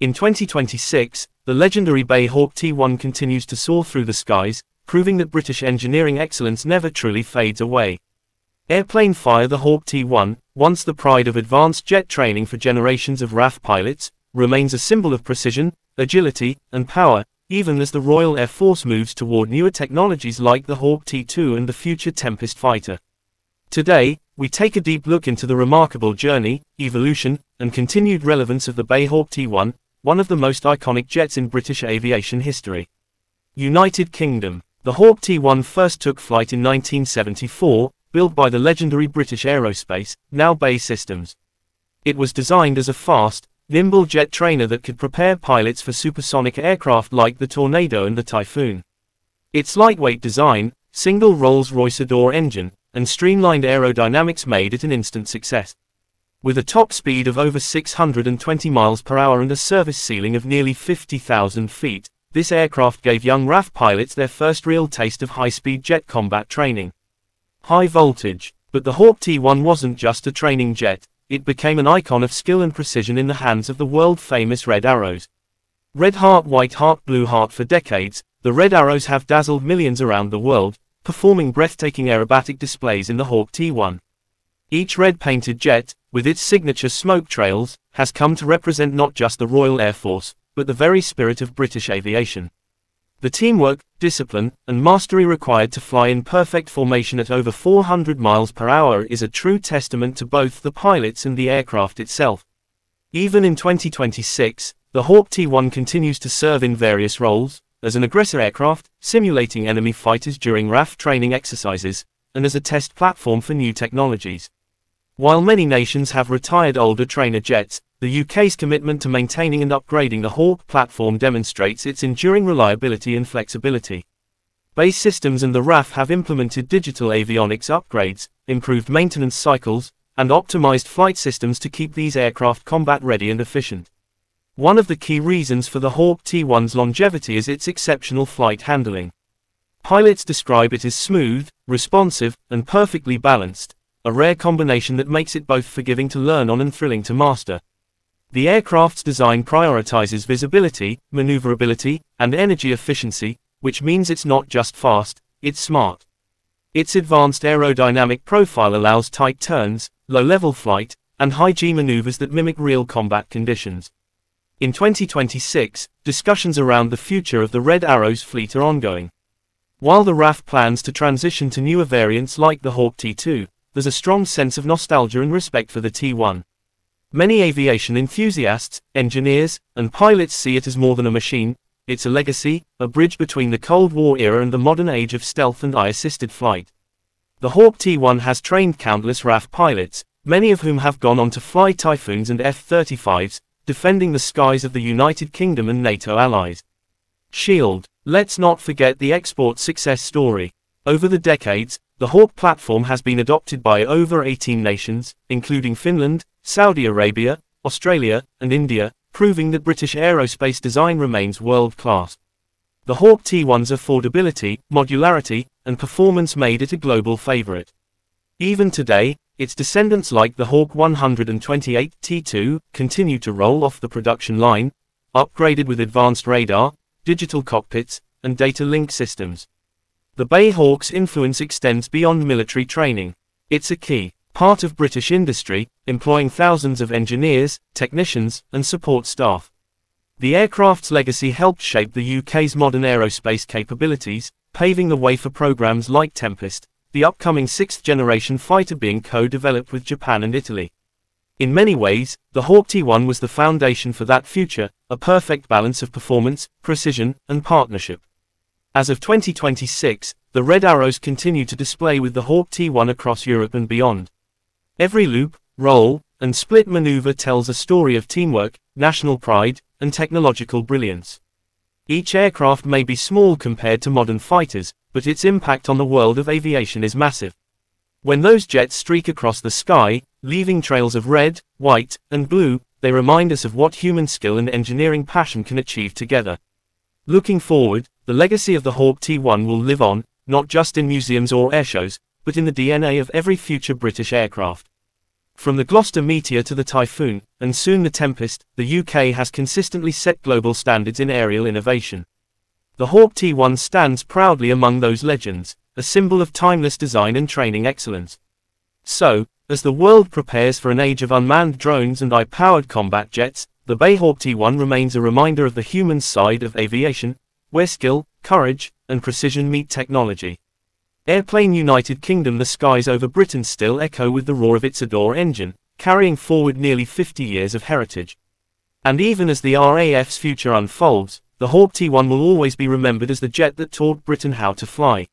In 2026, the legendary Bayhawk T1 continues to soar through the skies, proving that British engineering excellence never truly fades away. Airplane fire the Hawk T1, once the pride of advanced jet training for generations of RAF pilots, remains a symbol of precision, agility, and power, even as the Royal Air Force moves toward newer technologies like the Hawk T2 and the future Tempest fighter. Today, we take a deep look into the remarkable journey, evolution, and continued relevance of the Bayhawk T1, one of the most iconic jets in British aviation history. United Kingdom. The Hawk T-1 first took flight in 1974, built by the legendary British Aerospace, now Bay Systems. It was designed as a fast, nimble jet trainer that could prepare pilots for supersonic aircraft like the Tornado and the Typhoon. Its lightweight design, single Rolls-Royce Adore engine, and streamlined aerodynamics made it an instant success with a top speed of over 620 miles per hour and a service ceiling of nearly 50,000 feet. This aircraft gave young RAF pilots their first real taste of high-speed jet combat training. High voltage, but the Hawk T-1 wasn't just a training jet, it became an icon of skill and precision in the hands of the world-famous Red Arrows. Red Heart White Heart Blue Heart for decades, the Red Arrows have dazzled millions around the world, performing breathtaking aerobatic displays in the Hawk T-1. Each red-painted jet, with its signature smoke trails, has come to represent not just the Royal Air Force, but the very spirit of British aviation. The teamwork, discipline, and mastery required to fly in perfect formation at over 400 miles per hour is a true testament to both the pilots and the aircraft itself. Even in 2026, the Hawk T-1 continues to serve in various roles, as an aggressor aircraft, simulating enemy fighters during RAF training exercises, and as a test platform for new technologies. While many nations have retired older trainer jets, the UK's commitment to maintaining and upgrading the Hawk platform demonstrates its enduring reliability and flexibility. Base Systems and the RAF have implemented digital avionics upgrades, improved maintenance cycles, and optimized flight systems to keep these aircraft combat ready and efficient. One of the key reasons for the Hawk T1's longevity is its exceptional flight handling. Pilots describe it as smooth, responsive, and perfectly balanced, a rare combination that makes it both forgiving to learn on and thrilling to master. The aircraft's design prioritizes visibility, maneuverability, and energy efficiency, which means it's not just fast, it's smart. Its advanced aerodynamic profile allows tight turns, low-level flight, and high-G maneuvers that mimic real combat conditions. In 2026, discussions around the future of the Red Arrows fleet are ongoing. While the RAF plans to transition to newer variants like the Hawk T2, there's a strong sense of nostalgia and respect for the T-1. Many aviation enthusiasts, engineers, and pilots see it as more than a machine, it's a legacy, a bridge between the Cold War era and the modern age of stealth and eye-assisted flight. The Hawk T-1 has trained countless RAF pilots, many of whom have gone on to fly Typhoons and F-35s, defending the skies of the United Kingdom and NATO allies. SHIELD, let's not forget the export success story. Over the decades, the Hawk platform has been adopted by over 18 nations, including Finland, Saudi Arabia, Australia, and India, proving that British aerospace design remains world-class. The Hawk T1's affordability, modularity, and performance made it a global favorite. Even today, its descendants like the Hawk 128 T2 continue to roll off the production line, upgraded with advanced radar, digital cockpits, and data link systems. The Bayhawks' influence extends beyond military training. It's a key part of British industry, employing thousands of engineers, technicians, and support staff. The aircraft's legacy helped shape the UK's modern aerospace capabilities, paving the way for programs like Tempest, the upcoming sixth generation fighter being co developed with Japan and Italy. In many ways, the Hawk T 1 was the foundation for that future, a perfect balance of performance, precision, and partnership. As of 2026, the Red Arrows continue to display with the Hawk T1 across Europe and beyond. Every loop, roll, and split maneuver tells a story of teamwork, national pride, and technological brilliance. Each aircraft may be small compared to modern fighters, but its impact on the world of aviation is massive. When those jets streak across the sky, leaving trails of red, white, and blue, they remind us of what human skill and engineering passion can achieve together. Looking forward, the legacy of the Hawk T1 will live on, not just in museums or airshows, but in the DNA of every future British aircraft. From the Gloucester Meteor to the Typhoon, and soon the Tempest, the UK has consistently set global standards in aerial innovation. The Hawk T1 stands proudly among those legends, a symbol of timeless design and training excellence. So, as the world prepares for an age of unmanned drones and eye-powered combat jets, the Bayhawk T1 remains a reminder of the human side of aviation, where skill, courage, and precision meet technology. Airplane United Kingdom The skies over Britain still echo with the roar of its Adore engine, carrying forward nearly 50 years of heritage. And even as the RAF's future unfolds, the Hawk T1 will always be remembered as the jet that taught Britain how to fly.